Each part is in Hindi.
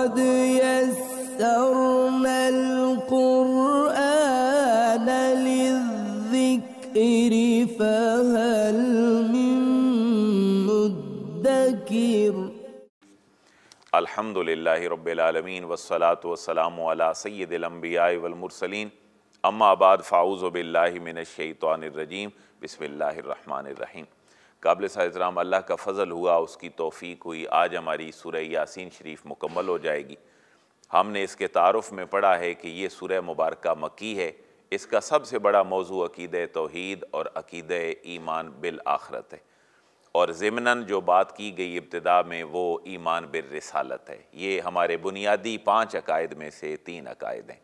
قد يسرنا القرآن للذكر فهل من مدكر الحمد لله رب العالمين والصلاة والسلام على سيد الأنبياء والمرسلين أما بعد فاعوذ بالله من الشيطان الرجيم بسم الله الرحمن الرحيم काबिल साजराम अल्लाह का फ़ज़ल हुआ उसकी तोफ़ी हुई आज हमारी सुरह यासिन शरीफ मुकम्मल हो जाएगी हमने इसके तारफ़ में पढ़ा है कि ये सुरह मुबारक मकी है इसका सबसे बड़ा मौजू अकीद तोहद और अकीद ईमान बिल आखरत है और ज़मनन जो बात की गई इब्तदा में वो ईमान बिल रसालत है ये हमारे बुनियादी पाँच अकायद में से तीन अकायद हैं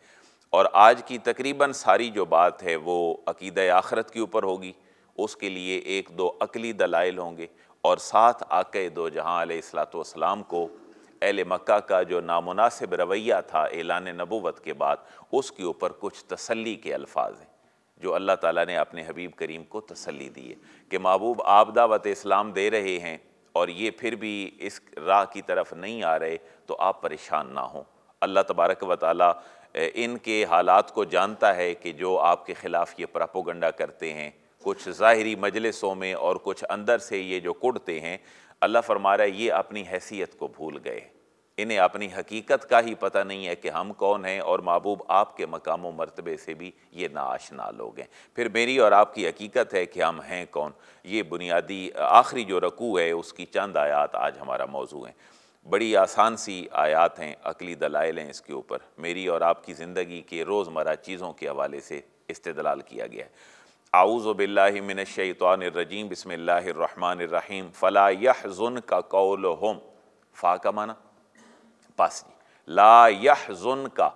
और आज की तकरीबन सारी जो बात है वो अकीद आखरत के ऊपर होगी उसके लिए एक दो अकली दलाइल होंगे और साथ आके दो जहाँ सलाम को अहल मक्का का जो नामनासिब रवैया था एलान नबूवत के बाद उसके ऊपर कुछ तसली के अल्फाज हैं जो अल्लाह ताला ने अपने हबीब करीम को तसली दी है कि महबूब आप दावत इस्लाम दे रहे हैं और ये फिर भी इस राह की तरफ नहीं आ रहे तो आप परेशान ना हों अल्लाह तबारक व ताली इनके हालात को जानता है कि जो आपके ख़िलाफ़ ये प्रापोगंडा करते हैं कुछ ज़ाहरी मजलिसों में और कुछ अंदर से ये जो कुड़ते हैं अल्लाह फरमा रहा है ये अपनी हैसियत को भूल गए इन्हें अपनी हकीकत का ही पता नहीं है कि हम कौन हैं और महबूब आपके मकाम मरतबे से भी ये नाआशना लोग हैं फिर मेरी और आपकी हकीकत है कि हम हैं कौन ये बुनियादी आखिरी जो रकू है उसकी चंद आयात आज हमारा मौजू है बड़ी आसान सी आयात हैं अकली दलाइल हैं इसके ऊपर मेरी और आपकी ज़िंदगी के रोज़मर्रा चीज़ों के हवाले से इस्तलाल किया गया है आउज़बिल्लिमिनशैतरजीम बसमीम फ़ला यहज़ुन का कौल हम फ़ा का माना पास जी ला यहज़ुन का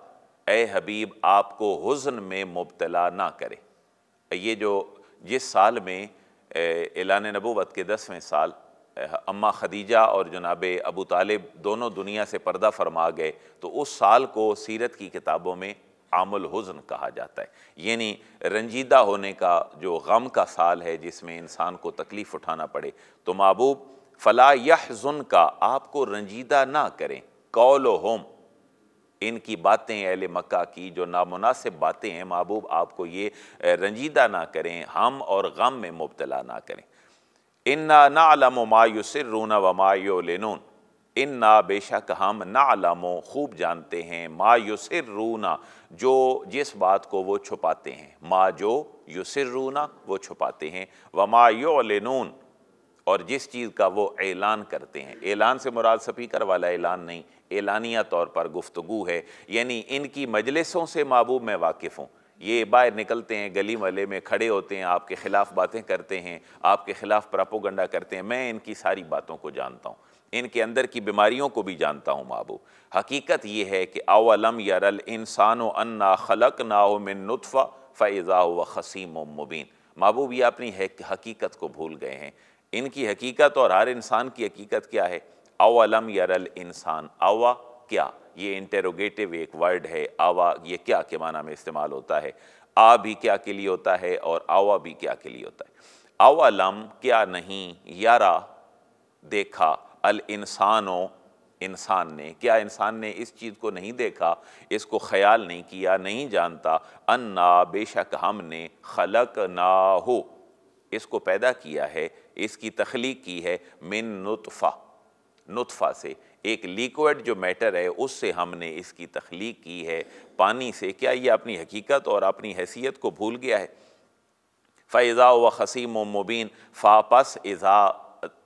ए हबीब आपको हज़न में मुबतला ना करे ये जो जिस साल में एलान नबूत के दसवें साल अम्मा खदीजा और जनाब अबू तालिब दोनों दुनिया से पर्दा फरमा गए तो उस साल को सीरत की किताबों में आमल हुजन कहा जाता है यानी रंजीदा होने का जो गम का साल है जिसमें इंसान को तकलीफ़ उठाना पड़े तो महबूब फ़ला यहजुन का आपको रंजीदा ना करें कौल होम इनकी बातें अहल मक्का की जो नामुनासिब बातें हैं महबूब आपको ये रंजीदा ना करें हम और गम में मुबतला ना करें इन्ना नालम मायुसर रूना व मायो लेनून इन ना बेशक हम ना नालामो खूब जानते हैं मा युसर रूना जो जिस बात को वो छुपाते हैं मा जो युसर रूना वो छुपाते हैं व मा योलनून और जिस चीज़ का वो ऐलान करते हैं ऐलान से मुराद स्पीकर वाला ऐलान नहीं ऐलानिया तौर पर गुफ्तु है यानी इनकी मजलिसों से मबूब मैं वाकिफ़ हूँ ये बाहर निकलते हैं गली मले में खड़े होते हैं आपके ख़िलाफ़ बातें करते हैं आपके ख़िलाफ़ प्रापोगंडा करते हैं मैं इनकी सारी बातों को जानता हूँ इनके अंदर की बीमारियों को भी जानता हूँ माबू हकीकत यह है कि अवलम यरल इंसान अन्ना खलक ना मिन नुतफ़ा फ़ैज़ा व खसीम मुबीन माबू भी अपनी हकीकत को भूल गए हैं इनकी हकीकत और हर इंसान की हकीकत क्या है अवलम यरल इंसान अवा क्या ये इंटेरोगेटिव एक वर्ड है आवा ये क्या के माना में इस्तेमाल होता है आ भी क्या के लिए होता है और आवा भी क्या के लिए होता है अवलम क्या नहीं यारा देखा अल इंसानो इंसान ने क्या इंसान ने इस चीज़ को नहीं देखा इसको ख्याल नहीं किया नहीं जानता अन्ना बेशक हमने खलक ना हो इसको पैदा किया है इसकी तख्लीक की है मिन नुतफ़ा नुतफ़ा से एक लिक्विड जो मैटर है उससे हमने इसकी तख्लीक की है पानी से क्या ये अपनी हकीकत और अपनी हैसियत को भूल गया है फ़ैज़ा व खसीम मुबीन फ़ापस इज़ा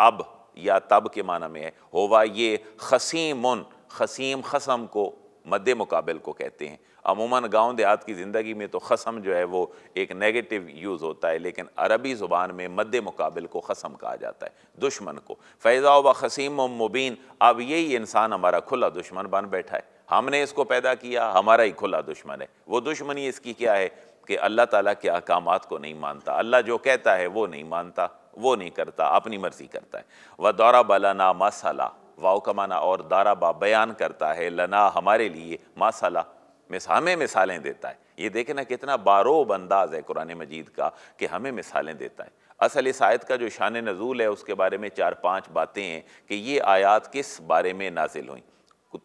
अब या तब के माना में है होवा ये खसीमुन खसीम खसम को मद मुकाबल को कहते हैं अमूमन गाँव देहात की ज़िंदगी में तो खसम जो है वो एक नेगेटिव यूज़ होता है लेकिन अरबी ज़ुबान में मद मुकाबल को खसम कहा जाता है दुश्मन को फैज़ा व खसीम मुबीन अब यही इंसान हमारा खुला दुश्मन बन बैठा है हमने इसको पैदा किया हमारा ही खुला दुश्मन है वो दुश्मनी इसकी क्या है कि अल्लाह ताला के अहकाम को नहीं मानता अल्लाह जो कहता है वो नहीं मानता वो नहीं करता अपनी मर्जी करता है वह दौरा बलाना मसाला वाओ का माना और दारा बा बयान करता है लना हमारे लिए मसाला मिसा हमें मिसालें देता है ये देखे ना कितना बारोब अंदाज है कुरान मजीद का कि हमें मिसालें देता है असल इस आयत का जो शान नज़ूल है उसके बारे में चार पांच बातें हैं कि ये आयात किस बारे में नाजिल हुई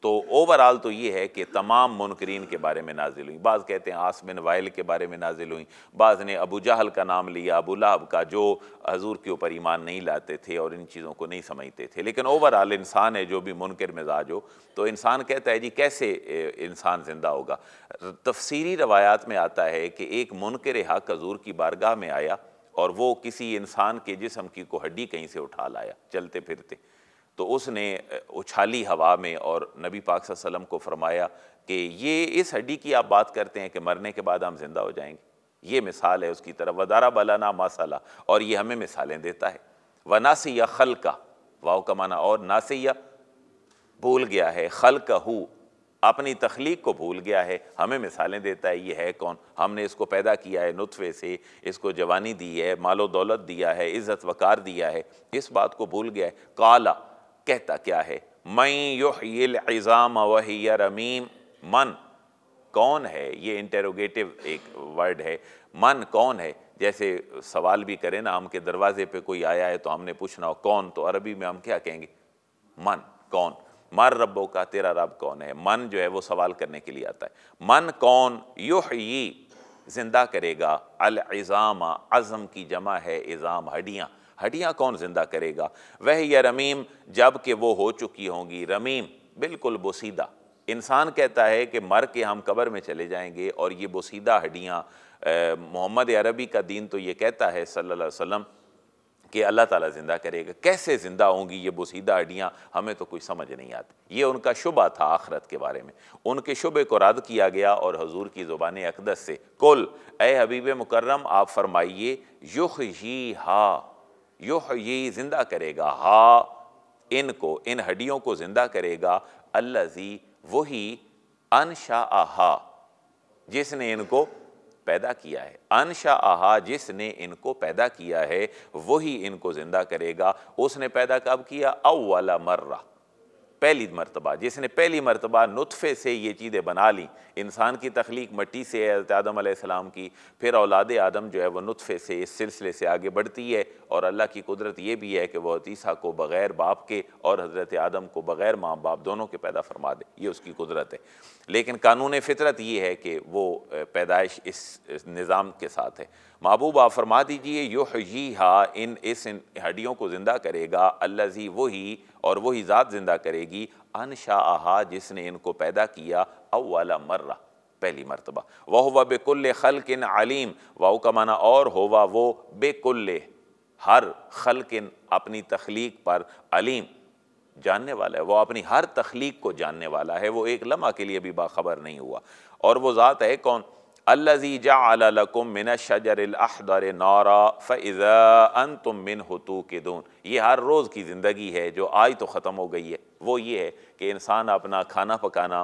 तो ओवरऑल तो ये है कि तमाम मुनकरीन के बारे में नाजिल हुई बाज़ कहते हैं आसमिन वाइल के बारे में नाजिल हुई बाज़ ने अबू जहल का नाम लिया अबू लाब का जो हजूर के ऊपर ईमान नहीं लाते थे और इन चीज़ों को नहीं समझते थे लेकिन ओवरऑल इंसान है जो भी मुनकर मिजाज हो तो इंसान कहता है जी कैसे इंसान ज़िंदा होगा तफसीरी रवायात में आता है कि एक मुनकर हक हजूर की बारगाह में आया और वो किसी इंसान के जिसम की को हड्डी कहीं से उठा लाया चलते फिरते तो उसने उछाली हवा में और नबी पाक सल्लम को फरमाया कि ये इस हड्डी की आप बात करते हैं कि मरने के बाद हम जिंदा हो जाएंगे ये मिसाल है उसकी तरफ वदारा बलाना मासाला और ये हमें मिसालें देता है व वनासिया खल का वाओ का माना और नासिया भूल गया है खल का हु अपनी तख्लीक को भूल गया है हमें मिसालें देता है ये है कौन हमने इसको पैदा किया है नुतफ़े से इसको जवानी दी है मालो दौलत दिया है इज़्ज़त वकार दिया है इस बात को भूल गया है काला कहता क्या है मई युहज़ाम वही रमीम मन कौन है ये इंटेरोगेटिव एक वर्ड है मन कौन है जैसे सवाल भी करें ना हम के दरवाजे पे कोई आया है तो हमने पूछना हो कौन तो अरबी में हम क्या कहेंगे मन कौन मर रबो का तेरा रब कौन है मन जो है वो सवाल करने के लिए आता है मन कौन युह जिंदा करेगा अलजाम अज़म की जमा है इज़ाम हड्डियाँ हड्डियाँ कौन जिंदा करेगा वह यह रमीम जब के वो हो चुकी होंगी रमीम बिल्कुल बोसीदा इंसान कहता है कि मर के हम कबर में चले जाएंगे और ये बोसीदा हड्डियाँ मोहम्मद अरबी का दीन तो ये कहता है सल्ला वसम कि अल्लाह ताला ज़िंदा करेगा कैसे ज़िंदा होंगी ये बोसीदा हड्डियाँ हमें तो कुछ समझ नहीं आती ये उनका शुबा था आखरत के बारे में उनके शुबे को रद्द किया गया और हजूर की ज़ुबान अकदस से कुल ए हबीब मुकर्रम आप फरमाइए युख ही हा यो ये ज़िंदा करेगा हा इनको इन हड्डियों को ज़िंदा करेगा अल्लाजी वही अनशा आहा जिसने इनको पैदा किया है अनशा आहा जिसने इनको पैदा किया है वही इनको ज़िंदा करेगा उसने पैदा कब किया वाला मर्रा पहली मरतबा जिसने पहली मरतबा नुतफ़े से ये चीज़ें बना ली इंसान की तख्लीक मट्टी से है हज़रत आदम की फिर औलाद आदम जो है वह नुतफ़े से इस सिलसिले से आगे बढ़ती है और अल्लाह की कुदरत ये भी है कि वह ईसा को बग़ैर बाप के और हज़रत आदम को बग़ैर माँ बाप दोनों के पैदा फरमा दे ये उसकी कुदरत है लेकिन कानून फितरत ये है कि वो पैदाइश इस निज़ाम के साथ है महबूब आ फरमा दीजिए यो ही हा इन इस इन हड्डियों को ज़िंदा करेगा अल्लाजी वही और वही ज़ात ज़िंदा करेगी अनशाह जिसने इनको पैदा किया अवला मर्रा पहली मरतबा वह हुआ बेकुल्ल खल किन आलिम वाह का माना और होवा वो बेकुल्ल हर खल किन अपनी तख्लीक पर अलीम जानने वाला है वो अपनी हर तख्लीक को जानने वाला है वो एक लम्हा के लिए भी बाखबर नहीं हुआ और वो ज़ात है कौन अल्लाजी जाकुम मिन शजरदर नारा फ़ैज़ा अन तुम मिन तो के दून ये हर रोज़ की ज़िंदगी है जो आज तो ख़त्म हो गई है वो ये है कि इंसान अपना खाना पकाना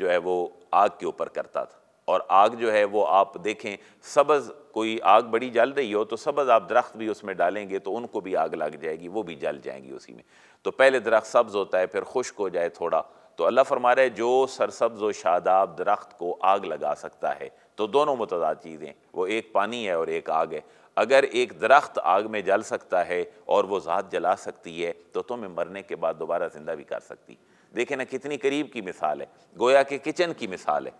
जो है वो आग के ऊपर करता था और आग जो है वो आप देखें सब्ज़ कोई आग बड़ी जल रही हो तो सब्ज़ आप दरख्त भी उसमें डालेंगे तो उनको भी आग लग जाएगी वो भी जल जाएंगी उसी में तो पहले दरख्त सब्ज़ होता है फिर खुश्क हो जाए थोड़ा तो अल्लाह फरमा रहे जो सरसब्ज व शादाब दरख्त को आग लगा सकता है तो दोनों मतदा चीज़ें वो एक पानी है और एक आग है अगर एक दरख्त आग में जल सकता है और वो ज़ात जला सकती है तो तुम्हें मरने के बाद दोबारा ज़िंदा भी कर सकती देखें ना कितनी करीब की मिसाल है गोया के किचन की मिसाल है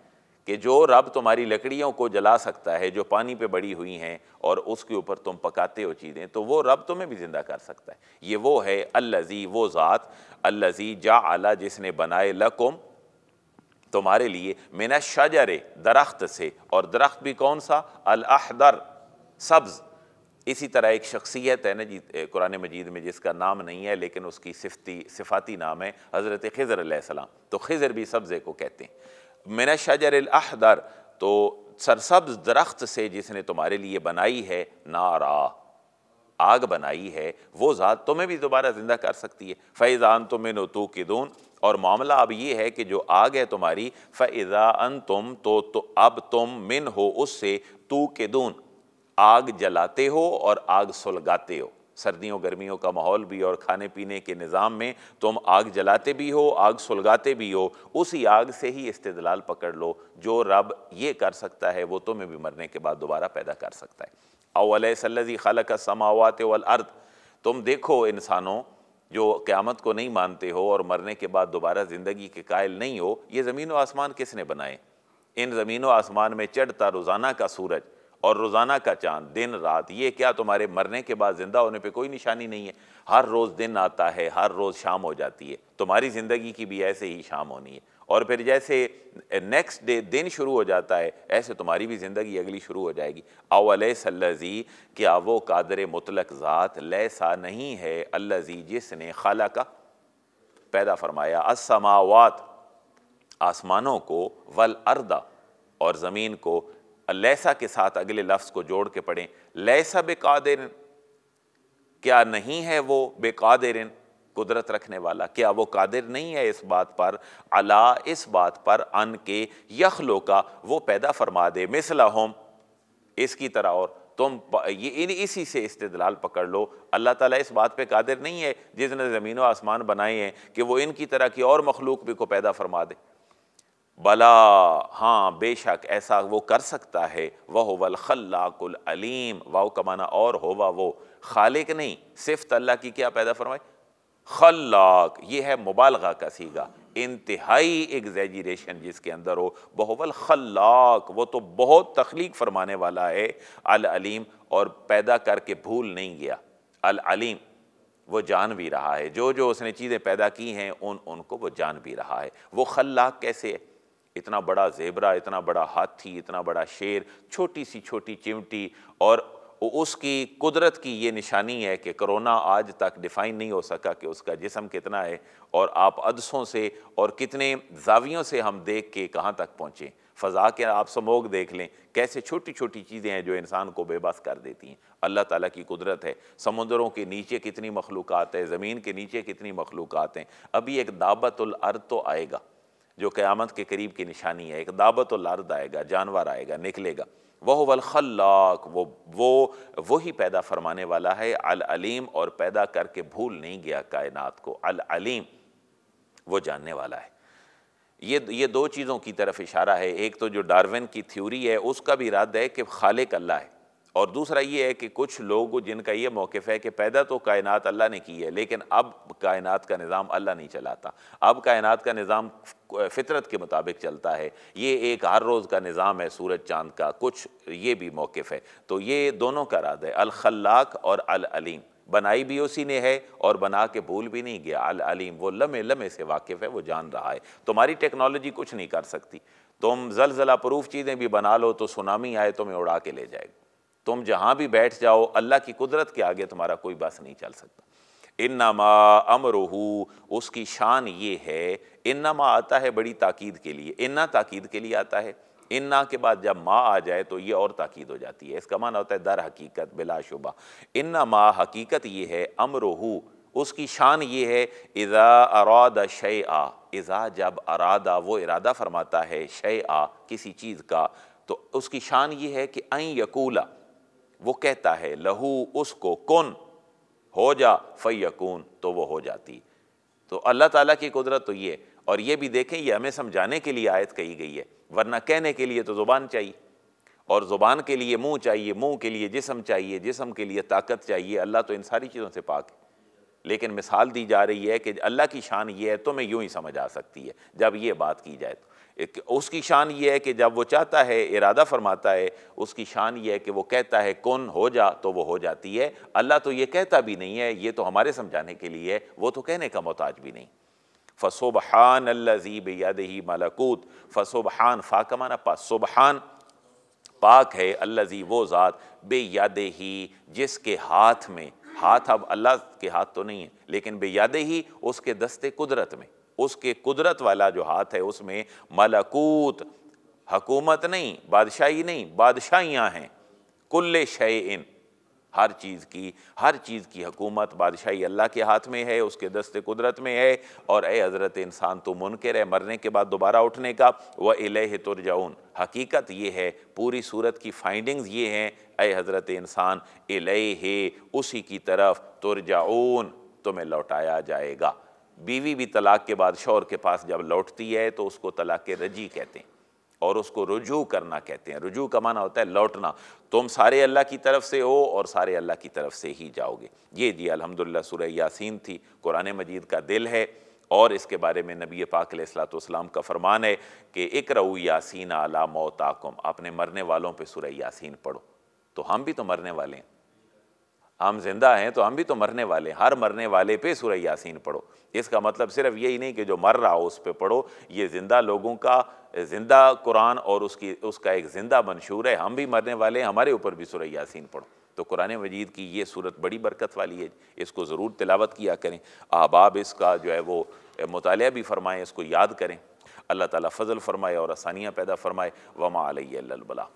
कि जो रब तुम्हारी लकड़ियों को जला सकता है जो पानी पे बड़ी हुई हैं और उसके ऊपर तुम पकाते हो चीज़ें तो वो रब तुम्हें भी ज़िंदा कर सकता है ये वो है अल्लाजी वो ज़ात अल्लाजी जा आला जिसने बनाए लकुम तुम्हारे लिए मिना शजरे दरख्त से और दरख्त भी कौन सा अलहदर सब्ज़ इसी तरह एक शख्सियत है ना जी कुरान मजीद में जिसका नाम नहीं है लेकिन उसकी सिफती सिफाती नाम है हज़रत खज़र सलाम तो खज़र भी सब्ज़े को कहते हैं मिन शजर अहदर तो सरसब्ज दरख्त से जिसने तुम्हारे लिए बनाई है नारा आग बनाई है वो ज़ात तुम्हें भी दोबारा ज़िंदा कर सकती है फैज़ान तुम नतू दून और मामला अब ये है कि जो आग है तुम्हारी फ़ैज़ा अन तुम तो, तो अब तुम मिन हो उससे तू के दून आग जलाते हो और आग सुलगाते हो सर्दियों गर्मियों का माहौल भी और खाने पीने के निज़ाम में तुम आग जलाते भी हो आग सुलगाते भी हो उसी आग से ही इस्तेदलाल पकड़ लो जो रब ये कर सकता है वो तुम्हें भी मरने के बाद दोबारा पैदा कर सकता है अवल सल्लि खल का समावत वल अर्द तुम देखो इंसानों जो क़्यामत को नहीं मानते हो और मरने के बाद दोबारा ज़िंदगी के कायल नहीं हो ये ज़मीन व आसमान किसने बनाए इन ज़मीन व आसमान में चढ़ता रोज़ाना का सूरज और रोज़ाना का चांद दिन रात ये क्या तुम्हारे मरने के बाद ज़िंदा होने पे कोई निशानी नहीं है हर रोज़ दिन आता है हर रोज़ शाम हो जाती है तुम्हारी ज़िंदगी की भी ऐसे ही शाम होनी है और फिर जैसे नेक्स्ट डे दिन शुरू हो जाता है ऐसे तुम्हारी भी ज़िंदगी अगली शुरू हो जाएगी अवल सल्लजी क्या वो कादर मुतलक ज़ात लैसा नहीं है अल्लाजी जिसने खाला का पैदा फरमाया असमावात आसमानों को वल अर्दा और ज़मीन को लैसा के साथ अगले लफ्ज़ को जोड़ के पढ़ें लैसा बेकादर क्या नहीं है वो बेकादिर कुदरत रखने वाला क्या वो कादिर नहीं है इस बात पर अला इस बात पर अन के यखलो का वो पैदा फरमा दे मिसला होम इसकी तरह और तुम ये इन इसी से इस्तलाल पकड़ लो अल्लाह ताला इस बात पे कादिर नहीं है जिसने ज़मीन व आसमान बनाए हैं कि वो इनकी तरह की और मखलूक भी को पैदा फरमा दे भला हाँ बेशक ऐसा वो कर सकता है वह वल खल्लाकुल अलीम वाह कमाना और होवा वो खालिक नहीं सिर्फ तो अल्लाह की क्या पैदा फरमाई खल्लाक ये है मुबालगा का सीगा इंतहाई एग्जेजरेशन जिसके अंदर हो बहुवल खल्लाक वो तो बहुत तख्लीक फरमाने वाला है अल अलीम और पैदा करके भूल नहीं गया अल अलीम वो जान भी रहा है जो जो उसने चीज़ें पैदा की हैं उन उनको वो जान भी रहा है वो खल्लाक कैसे है इतना बड़ा जेबरा इतना बड़ा हाथी इतना बड़ा शेर छोटी सी छोटी चिमटी और उसकी कुदरत की ये निशानी है कि करोना आज तक डिफ़ाइन नहीं हो सका कि उसका जिसम कितना है और आप अदसों से और कितने जावियों से हम देख के कहाँ तक पहुँचें फ़जा के आप समोग देख लें कैसे छोटी छोटी चीज़ें हैं जो इंसान को बेबस कर देती हैं अल्लाह ताला की कुदरत है समुद्रों के नीचे कितनी मखलूक है ज़मीन के नीचे कितनी मखलूक हैं अभी एक दाबतुलर्द तो आएगा जो क़्यामत के करीब की निशानी है एक दाबतुलर्द आएगा जानवर आएगा निकलेगा वह वलखल्लाक वो वो वही पैदा फरमाने वाला है अल अलीम और पैदा करके भूल नहीं गया कायनात को अल अलीम वो जानने वाला है ये ये दो चीज़ों की तरफ इशारा है एक तो जो डार्विन की थ्योरी है उसका भी इरादा है कि खालिक अल्लाह है और दूसरा ये है कि कुछ लोग जिनका ये मौक़ है कि पैदा तो कायनात अल्लाह ने की है लेकिन अब कायनात का निज़ाम अल्लाह नहीं चलाता अब कायनात का निज़ाम फितरत के मुताबिक चलता है ये एक हर रोज़ का निज़ाम है सूरज चांद का कुछ ये भी मौक़ है तो ये दोनों का राद है अलखलाक और अलीम बनाई भी उसी ने है और बना के भूल भी नहीं गया अल अलीम वो लम्हे लम्हे से वाकिफ़ है वो जान रहा है तुम्हारी टेक्नोलॉजी कुछ नहीं कर सकती तुम जलजला प्रूफ चीज़ें भी बना लो तो सुनामी आए तुम्हें तो उड़ा के ले जाएगा तुम जहाँ भी बैठ जाओ अल्लाह की कुदरत के आगे तुम्हारा कोई बस नहीं चल सकता इन नमा अमरोहू उसकी शान ये है इन नमा आता है बड़ी ताकीद के लिए इन्ना ताकीद के लिए आता है इन्ना के बाद जब माँ आ जाए तो ये और ताकीद हो जाती है इसका माना होता है दर हकीकत बिलाशुबा इन्ना माँ हकीकत ये है अमरोहू उसकी शान ये है इज़ा अरादा शे आ इज़ा जब अरादा वो इरादा फरमाता है शे आ किसी चीज़ का तो उसकी शान ये है कि अं यकूला वो कहता है लहू उसको कौन हो जा फ़ैकून तो वो हो जाती तो अल्लाह ताला की कुदरत तो ये और ये भी देखें ये हमें समझाने के लिए आयत कही गई है वरना कहने के लिए तो ज़ुबान चाहिए और ज़ुबान के लिए मुंह चाहिए मुंह के लिए जिसम चाहिए जिसम के लिए ताकत चाहिए अल्लाह तो इन सारी चीज़ों से पाक है लेकिन मिसाल दी जा रही है कि अल्लाह की शान ये है तो मैं यूँ ही समझ आ सकती है जब ये बात की जाए तो उसकी शान ये है कि जब वो चाहता है इरादा फरमाता है उसकी शान ये है कि वो कहता है कौन हो जा तो वो हो जाती है अल्लाह तो ये कहता भी नहीं है ये तो हमारे समझाने के लिए है वो तो कहने का मोहताज भी नहीं फसोबहान अल्लाजीब याद ही मलकूत फसोबहान फ़ाकमाना का माना सुबहान पाक है अल्लाजी वो ज़ात बे याद ही जिसके हाथ में हाथ अब अल्लाह के हाथ तो नहीं है लेकिन बे याद ही उसके दस्ते कुदरत में उसके कुदरत वाला जो हाथ है उसमें मलकूत हकूमत नहीं बादशाही नहीं बादशाहियाँ हैं कुल्ले शय हर चीज़ की हर चीज़ की हकूमत बादशाही अल्लाह के हाथ में है उसके दस्ते कुदरत में है और ए हज़रत इंसान तो मुनकर है मरने के बाद दोबारा उठने का वह इलह तुरजाउन हकीकत ये है पूरी सूरत की फाइंडिंग्स ये हैं ए हज़रत इंसान है उसी की तरफ तुरजाउन तुम्हें लौटाया जाएगा बीवी भी तलाक के बाद शोर के पास जब लौटती है तो उसको तलाक रजी कहते हैं और उसको रुजू करना कहते हैं रुजू का माना होता है लौटना तुम सारे अल्लाह की तरफ से हो और सारे अल्लाह की तरफ से ही जाओगे ये जी अलहमदिल्ला सुरह यासीन थी कुरान मजीद का दिल है और इसके बारे में नबी पाक का फरमान है कि एक रऊ यासीन आला मौताकुम अपने मरने वालों पर सुरह यासीन पढ़ो तो हम भी तो मरने वाले हैं हम जिंदा हैं तो हम भी तो मरने वाले हैं हर मरने वाले पे सुरह यासीन पढ़ो इसका मतलब सिर्फ यही नहीं कि जो मर रहा हो उस पर पढ़ो ये ज़िंदा लोगों का ज़िंदा कुरान और उसकी उसका एक ज़िंदा मंशूर है हम भी मरने वाले हैं हमारे ऊपर भी सुरह यासीन पढ़ो तो कुरान मजीद की ये सूरत बड़ी बरकत वाली है इसको ज़रूर तिलावत किया करें अहबाब इसका जो है वो मुताल भी फरमाएँ इसको याद करें अल्लाह ताला फजल फरमाए और आसानियाँ पैदा फरमाए वमा अलबला